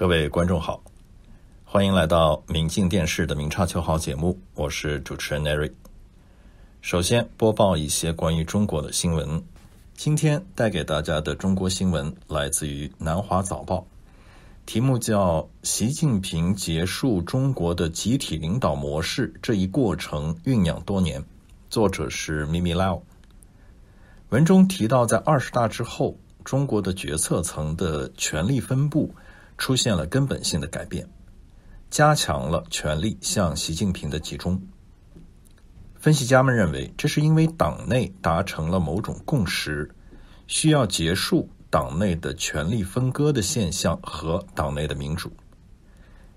各位观众好，欢迎来到明镜电视的《明察秋毫》节目，我是主持人 Neri。首先播报一些关于中国的新闻。今天带给大家的中国新闻来自于《南华早报》，题目叫《习近平结束中国的集体领导模式》，这一过程酝酿多年。作者是 Mimi Lau。文中提到，在二十大之后，中国的决策层的权力分布。出现了根本性的改变，加强了权力向习近平的集中。分析家们认为，这是因为党内达成了某种共识，需要结束党内的权力分割的现象和党内的民主，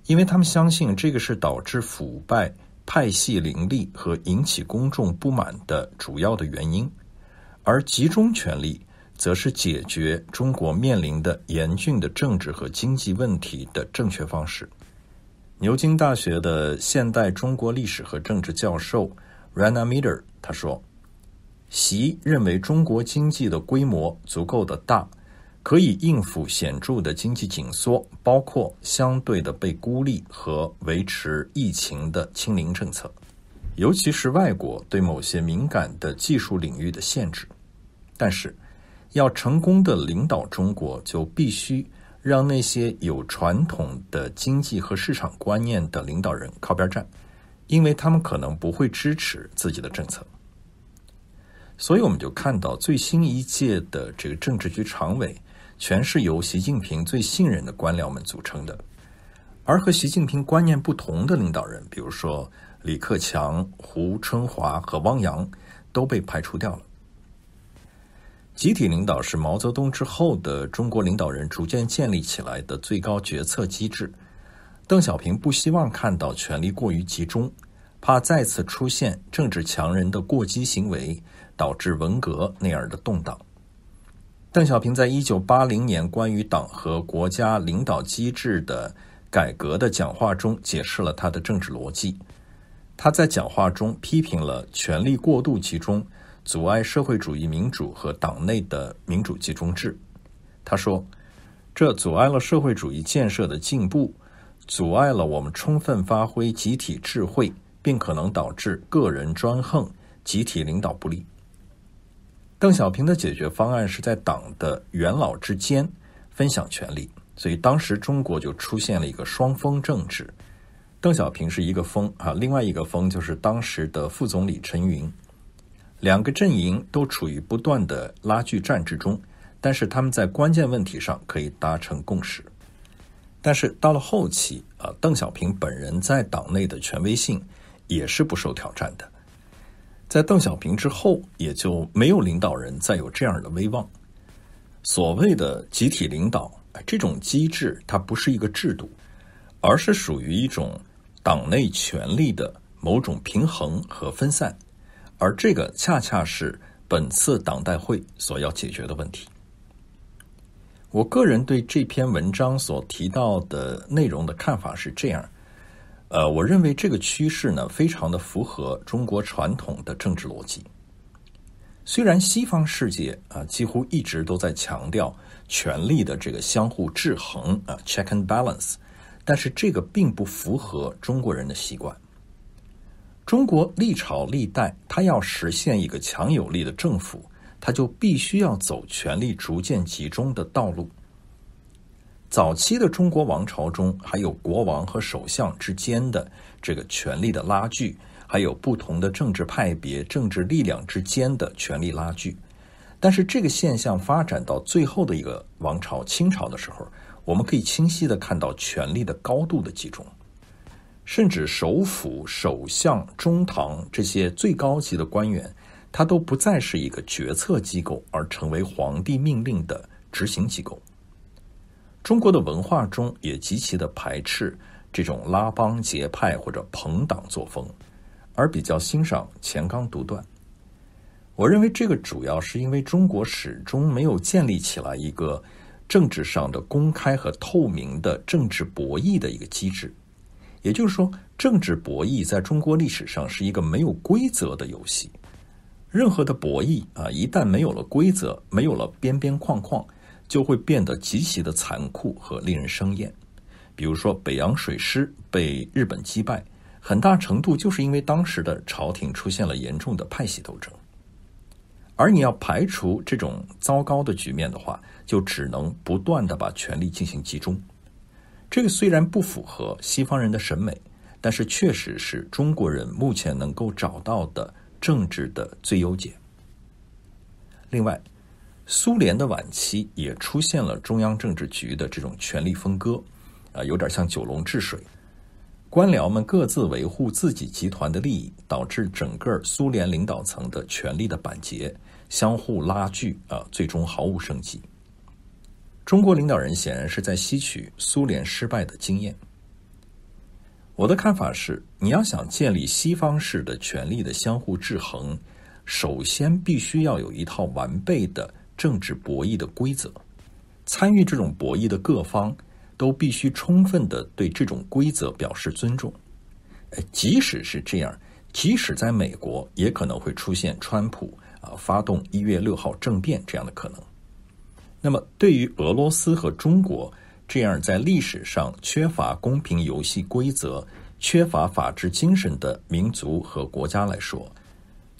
因为他们相信这个是导致腐败、派系林立和引起公众不满的主要的原因，而集中权力。则是解决中国面临的严峻的政治和经济问题的正确方式。牛津大学的现代中国历史和政治教授 Rana Meter 他说：“习认为中国经济的规模足够的大，可以应付显著的经济紧缩，包括相对的被孤立和维持疫情的清零政策，尤其是外国对某些敏感的技术领域的限制。”但是，要成功的领导中国，就必须让那些有传统的经济和市场观念的领导人靠边站，因为他们可能不会支持自己的政策。所以，我们就看到最新一届的这个政治局常委，全是由习近平最信任的官僚们组成的，而和习近平观念不同的领导人，比如说李克强、胡春华和汪洋，都被排除掉了。集体领导是毛泽东之后的中国领导人逐渐建立起来的最高决策机制。邓小平不希望看到权力过于集中，怕再次出现政治强人的过激行为，导致文革那样的动荡。邓小平在一九八零年关于党和国家领导机制的改革的讲话中，解释了他的政治逻辑。他在讲话中批评了权力过度集中。阻碍社会主义民主和党内的民主集中制，他说：“这阻碍了社会主义建设的进步，阻碍了我们充分发挥集体智慧，并可能导致个人专横、集体领导不利。”邓小平的解决方案是在党的元老之间分享权力，所以当时中国就出现了一个双峰政治。邓小平是一个峰啊，另外一个峰就是当时的副总理陈云。两个阵营都处于不断的拉锯战之中，但是他们在关键问题上可以达成共识。但是到了后期啊，邓小平本人在党内的权威性也是不受挑战的。在邓小平之后，也就没有领导人再有这样的威望。所谓的集体领导，这种机制它不是一个制度，而是属于一种党内权力的某种平衡和分散。而这个恰恰是本次党代会所要解决的问题。我个人对这篇文章所提到的内容的看法是这样：呃，我认为这个趋势呢，非常的符合中国传统的政治逻辑。虽然西方世界啊几乎一直都在强调权力的这个相互制衡啊 （check and balance），但是这个并不符合中国人的习惯。中国历朝历代，它要实现一个强有力的政府，它就必须要走权力逐渐集中的道路。早期的中国王朝中，还有国王和首相之间的这个权力的拉锯，还有不同的政治派别、政治力量之间的权力拉锯。但是，这个现象发展到最后的一个王朝——清朝的时候，我们可以清晰的看到权力的高度的集中。甚至首辅、首相、中堂这些最高级的官员，他都不再是一个决策机构，而成为皇帝命令的执行机构。中国的文化中也极其的排斥这种拉帮结派或者朋党作风，而比较欣赏钱刚独断。我认为这个主要是因为中国始终没有建立起来一个政治上的公开和透明的政治博弈的一个机制。也就是说，政治博弈在中国历史上是一个没有规则的游戏。任何的博弈啊，一旦没有了规则，没有了边边框框，就会变得极其的残酷和令人生厌。比如说，北洋水师被日本击败，很大程度就是因为当时的朝廷出现了严重的派系斗争。而你要排除这种糟糕的局面的话，就只能不断的把权力进行集中。这个虽然不符合西方人的审美，但是确实是中国人目前能够找到的政治的最优解。另外，苏联的晚期也出现了中央政治局的这种权力分割，啊，有点像九龙治水，官僚们各自维护自己集团的利益，导致整个苏联领导层的权力的板结，相互拉锯啊，最终毫无生机。中国领导人显然是在吸取苏联失败的经验。我的看法是，你要想建立西方式的权力的相互制衡，首先必须要有一套完备的政治博弈的规则。参与这种博弈的各方都必须充分的对这种规则表示尊重。即使是这样，即使在美国，也可能会出现川普啊发动一月六号政变这样的可能。那么，对于俄罗斯和中国这样在历史上缺乏公平游戏规则、缺乏法治精神的民族和国家来说，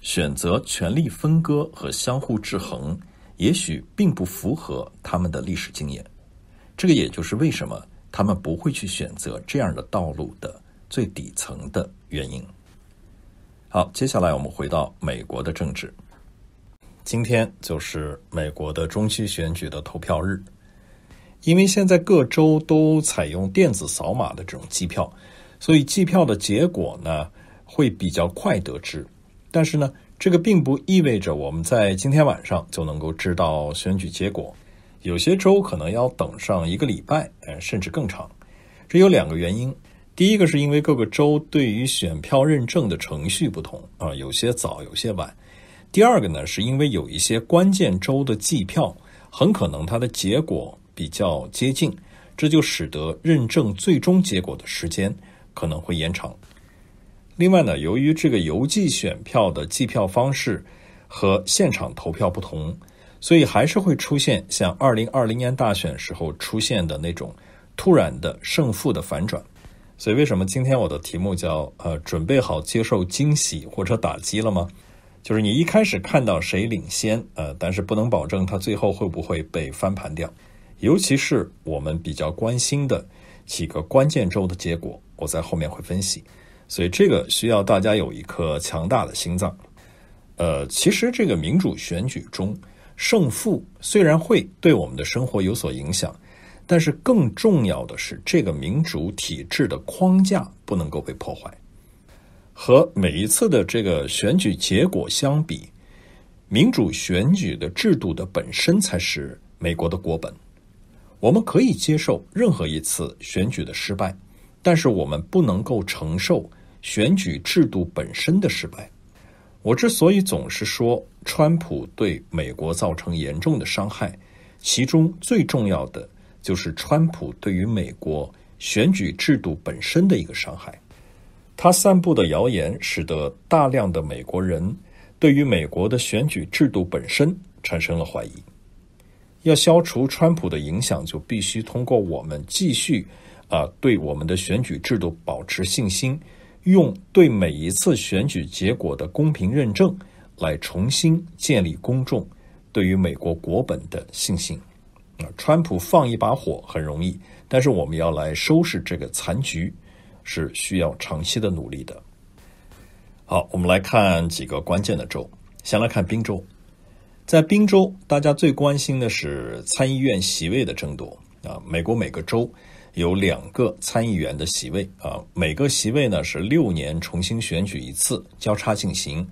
选择权力分割和相互制衡，也许并不符合他们的历史经验。这个也就是为什么他们不会去选择这样的道路的最底层的原因。好，接下来我们回到美国的政治。今天就是美国的中期选举的投票日，因为现在各州都采用电子扫码的这种计票，所以计票的结果呢会比较快得知。但是呢，这个并不意味着我们在今天晚上就能够知道选举结果，有些州可能要等上一个礼拜，呃，甚至更长。这有两个原因，第一个是因为各个州对于选票认证的程序不同啊，有些早，有些晚。第二个呢，是因为有一些关键州的计票很可能它的结果比较接近，这就使得认证最终结果的时间可能会延长。另外呢，由于这个邮寄选票的计票方式和现场投票不同，所以还是会出现像二零二零年大选时候出现的那种突然的胜负的反转。所以，为什么今天我的题目叫呃，准备好接受惊喜或者打击了吗？就是你一开始看到谁领先，呃，但是不能保证他最后会不会被翻盘掉，尤其是我们比较关心的几个关键州的结果，我在后面会分析，所以这个需要大家有一颗强大的心脏。呃，其实这个民主选举中胜负虽然会对我们的生活有所影响，但是更重要的是这个民主体制的框架不能够被破坏。和每一次的这个选举结果相比，民主选举的制度的本身才是美国的国本。我们可以接受任何一次选举的失败，但是我们不能够承受选举制度本身的失败。我之所以总是说川普对美国造成严重的伤害，其中最重要的就是川普对于美国选举制度本身的一个伤害。他散布的谣言使得大量的美国人对于美国的选举制度本身产生了怀疑。要消除川普的影响，就必须通过我们继续啊对我们的选举制度保持信心，用对每一次选举结果的公平认证来重新建立公众对于美国国本的信心。啊，川普放一把火很容易，但是我们要来收拾这个残局。是需要长期的努力的。好，我们来看几个关键的州，先来看宾州。在宾州，大家最关心的是参议院席位的争夺啊。美国每个州有两个参议员的席位啊，每个席位呢是六年重新选举一次，交叉进行，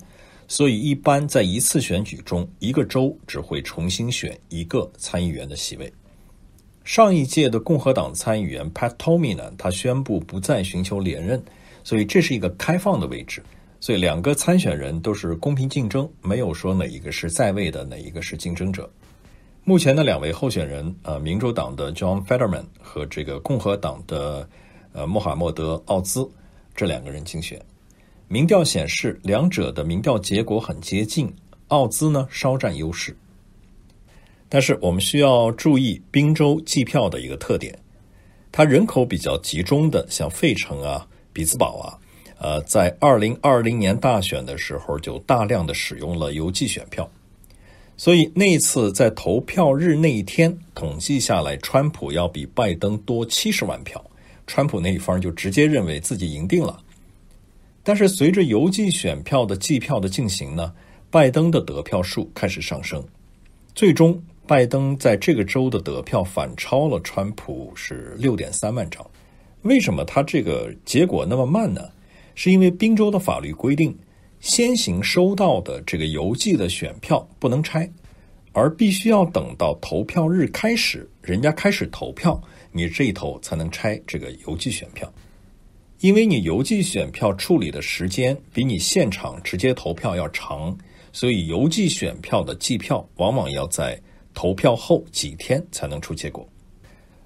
所以一般在一次选举中，一个州只会重新选一个参议员的席位。上一届的共和党参议员 Pat t o o m y 呢，他宣布不再寻求连任，所以这是一个开放的位置，所以两个参选人都是公平竞争，没有说哪一个是在位的，哪一个是竞争者。目前的两位候选人，呃，民主党的 John Fetterman 和这个共和党的呃，穆罕默德·奥兹这两个人竞选。民调显示，两者的民调结果很接近，奥兹呢稍占优势。但是我们需要注意，宾州计票的一个特点，它人口比较集中的，像费城啊、比兹堡啊，呃，在二零二零年大选的时候就大量的使用了邮寄选票，所以那次在投票日那一天统计下来，川普要比拜登多七十万票，川普那一方就直接认为自己赢定了。但是随着邮寄选票的计票的进行呢，拜登的得票数开始上升，最终。拜登在这个州的得票反超了川普，是六点三万张。为什么他这个结果那么慢呢？是因为宾州的法律规定，先行收到的这个邮寄的选票不能拆，而必须要等到投票日开始，人家开始投票，你这一头才能拆这个邮寄选票。因为你邮寄选票处理的时间比你现场直接投票要长，所以邮寄选票的计票往往要在。投票后几天才能出结果，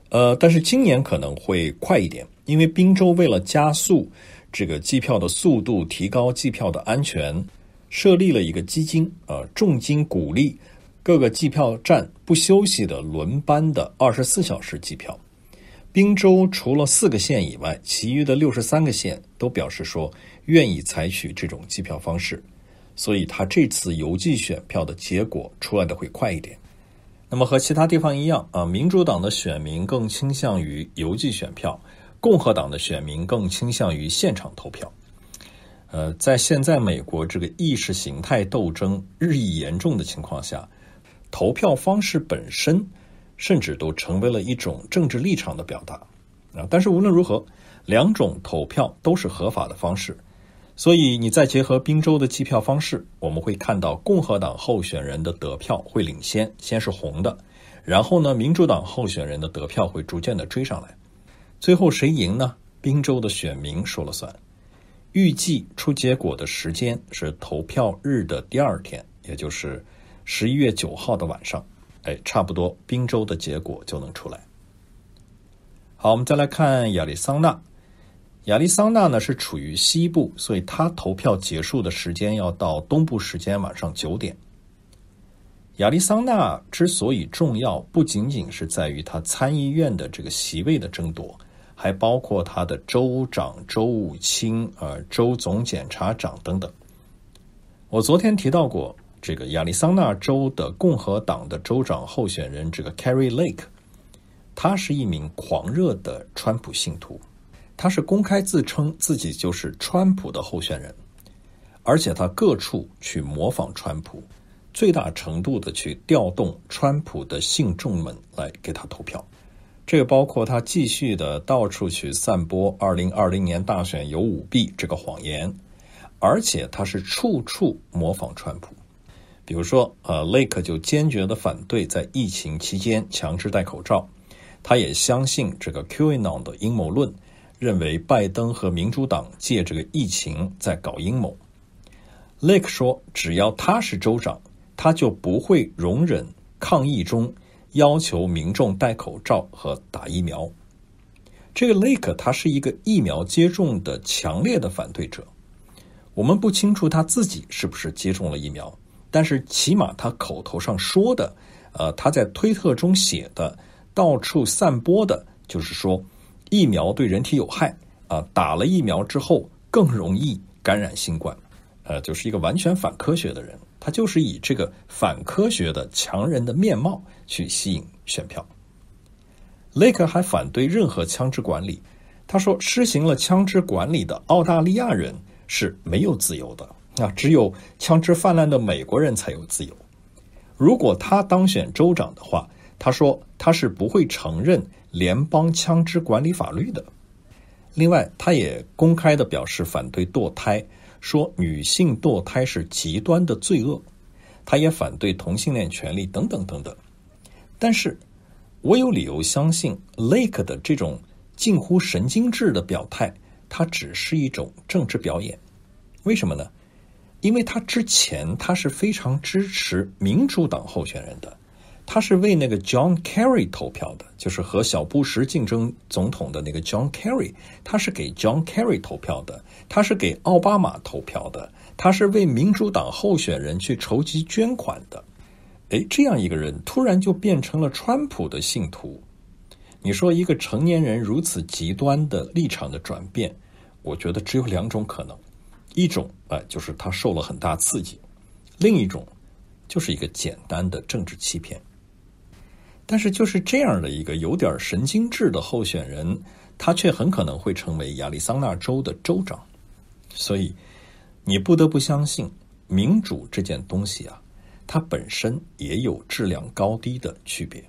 呃，但是今年可能会快一点，因为宾州为了加速这个计票的速度，提高计票的安全，设立了一个基金，呃，重金鼓励各个计票站不休息的轮班的二十四小时计票。宾州除了四个县以外，其余的六十三个县都表示说愿意采取这种计票方式，所以他这次邮寄选票的结果出来的会快一点。那么和其他地方一样啊，民主党的选民更倾向于邮寄选票，共和党的选民更倾向于现场投票。呃，在现在美国这个意识形态斗争日益严重的情况下，投票方式本身甚至都成为了一种政治立场的表达啊。但是无论如何，两种投票都是合法的方式。所以，你再结合宾州的计票方式，我们会看到共和党候选人的得票会领先，先是红的，然后呢，民主党候选人的得票会逐渐的追上来，最后谁赢呢？宾州的选民说了算。预计出结果的时间是投票日的第二天，也就是十一月九号的晚上，哎，差不多宾州的结果就能出来。好，我们再来看亚利桑那。亚利桑那呢是处于西部，所以他投票结束的时间要到东部时间晚上九点。亚利桑那之所以重要，不仅仅是在于他参议院的这个席位的争夺，还包括他的州长、州务卿、呃州总检察长等等。我昨天提到过，这个亚利桑那州的共和党的州长候选人这个 Carrie Lake，他是一名狂热的川普信徒。他是公开自称自己就是川普的候选人，而且他各处去模仿川普，最大程度的去调动川普的信众们来给他投票。这个包括他继续的到处去散播2020年大选有舞弊这个谎言，而且他是处处模仿川普。比如说，呃，Lake 就坚决的反对在疫情期间强制戴口罩，他也相信这个 QAnon 的阴谋论。认为拜登和民主党借这个疫情在搞阴谋。Lake 说：“只要他是州长，他就不会容忍抗议中要求民众戴口罩和打疫苗。”这个 Lake 他是一个疫苗接种的强烈的反对者。我们不清楚他自己是不是接种了疫苗，但是起码他口头上说的，呃，他在推特中写的到处散播的，就是说。疫苗对人体有害啊！打了疫苗之后更容易感染新冠，呃，就是一个完全反科学的人。他就是以这个反科学的强人的面貌去吸引选票。雷克还反对任何枪支管理，他说施行了枪支管理的澳大利亚人是没有自由的，啊，只有枪支泛滥的美国人才有自由。如果他当选州长的话，他说他是不会承认。联邦枪支管理法律的。另外，他也公开的表示反对堕胎，说女性堕胎是极端的罪恶。他也反对同性恋权利等等等等。但是，我有理由相信 Lake 的这种近乎神经质的表态，它只是一种政治表演。为什么呢？因为他之前他是非常支持民主党候选人的。他是为那个 John Kerry 投票的，就是和小布什竞争总统的那个 John Kerry，他是给 John Kerry 投票的，他是给奥巴马投票的，他是为民主党候选人去筹集捐款的。哎，这样一个人突然就变成了川普的信徒。你说一个成年人如此极端的立场的转变，我觉得只有两种可能：一种哎就是他受了很大刺激，另一种就是一个简单的政治欺骗。但是，就是这样的一个有点神经质的候选人，他却很可能会成为亚利桑那州的州长。所以，你不得不相信，民主这件东西啊，它本身也有质量高低的区别。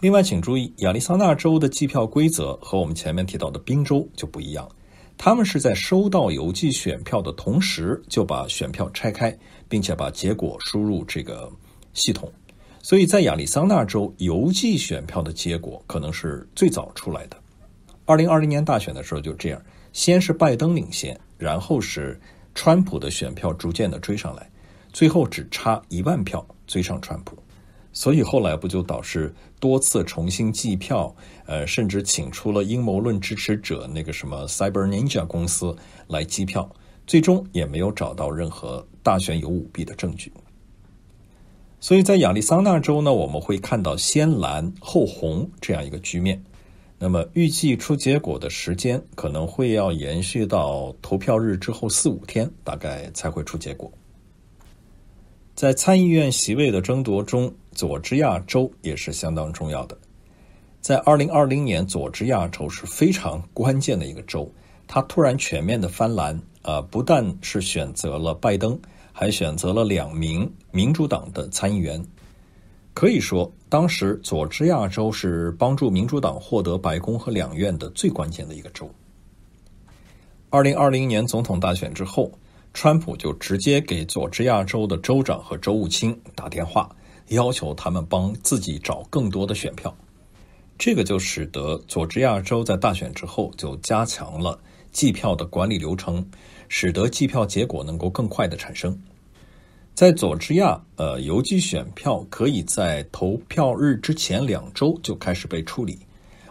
另外，请注意，亚利桑那州的计票规则和我们前面提到的宾州就不一样。他们是在收到邮寄选票的同时就把选票拆开，并且把结果输入这个系统。所以在亚利桑那州邮寄选票的结果可能是最早出来的。二零二零年大选的时候就这样，先是拜登领先，然后是川普的选票逐渐的追上来，最后只差一万票追上川普。所以后来不就导致多次重新计票，呃，甚至请出了阴谋论支持者那个什么 Cyber Ninja 公司来计票，最终也没有找到任何大选有舞弊的证据。所以在亚利桑那州呢，我们会看到先蓝后红这样一个局面。那么预计出结果的时间可能会要延续到投票日之后四五天，大概才会出结果。在参议院席位的争夺中，佐治亚州也是相当重要的。在2020年，佐治亚州是非常关键的一个州。它突然全面的翻蓝，啊，不但是选择了拜登。还选择了两名民主党的参议员，可以说，当时佐治亚州是帮助民主党获得白宫和两院的最关键的一个州。二零二零年总统大选之后，川普就直接给佐治亚州的州长和州务卿打电话，要求他们帮自己找更多的选票。这个就使得佐治亚州在大选之后就加强了计票的管理流程。使得计票结果能够更快的产生，在佐治亚，呃，邮寄选票可以在投票日之前两周就开始被处理，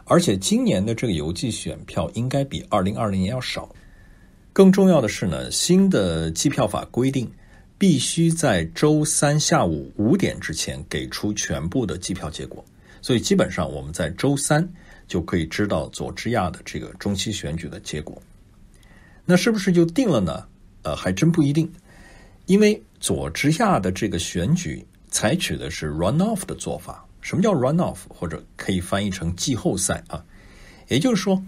而且今年的这个邮寄选票应该比二零二零年要少。更重要的是呢，新的计票法规定必须在周三下午五点之前给出全部的计票结果，所以基本上我们在周三就可以知道佐治亚的这个中期选举的结果。那是不是就定了呢？呃，还真不一定，因为左直下的这个选举采取的是 run-off 的做法。什么叫 run-off？或者可以翻译成季后赛啊？也就是说，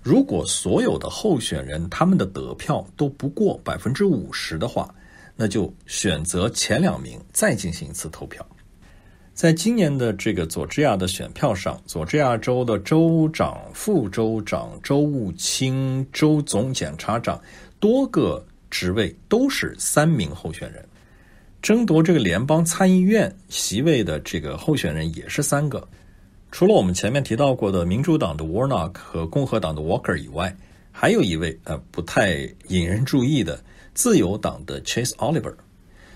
如果所有的候选人他们的得票都不过百分之五十的话，那就选择前两名再进行一次投票。在今年的这个佐治亚的选票上，佐治亚州的州长、副州长、州务卿、州总检察长多个职位都是三名候选人争夺。这个联邦参议院席位的这个候选人也是三个，除了我们前面提到过的民主党的 w a r n c k 和共和党的 Walker 以外，还有一位呃不太引人注意的自由党的 Chase Oliver。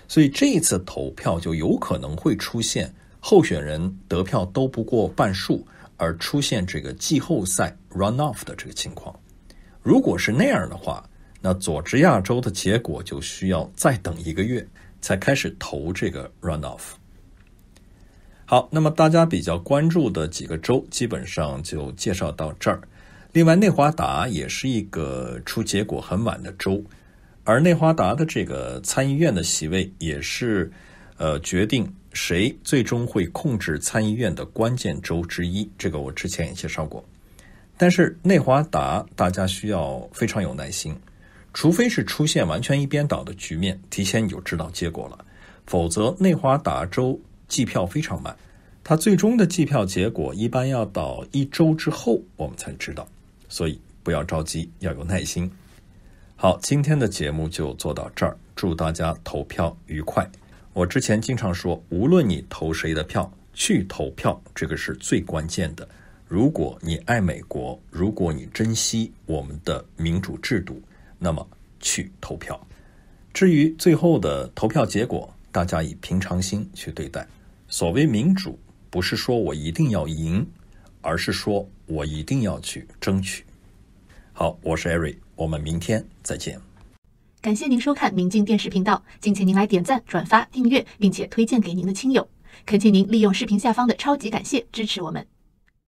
所以这一次投票就有可能会出现。候选人得票都不过半数，而出现这个季后赛 run off 的这个情况。如果是那样的话，那佐治亚州的结果就需要再等一个月才开始投这个 run off。好，那么大家比较关注的几个州基本上就介绍到这儿。另外，内华达也是一个出结果很晚的州，而内华达的这个参议院的席位也是呃决定。谁最终会控制参议院的关键州之一？这个我之前也介绍过。但是内华达，大家需要非常有耐心，除非是出现完全一边倒的局面，提前你就知道结果了。否则，内华达州计票非常慢，它最终的计票结果一般要到一周之后我们才知道。所以不要着急，要有耐心。好，今天的节目就做到这儿，祝大家投票愉快。我之前经常说，无论你投谁的票，去投票这个是最关键的。如果你爱美国，如果你珍惜我们的民主制度，那么去投票。至于最后的投票结果，大家以平常心去对待。所谓民主，不是说我一定要赢，而是说我一定要去争取。好，我是艾瑞，我们明天再见。感谢您收看明镜电视频道，敬请您来点赞、转发、订阅，并且推荐给您的亲友。恳请您利用视频下方的超级感谢支持我们。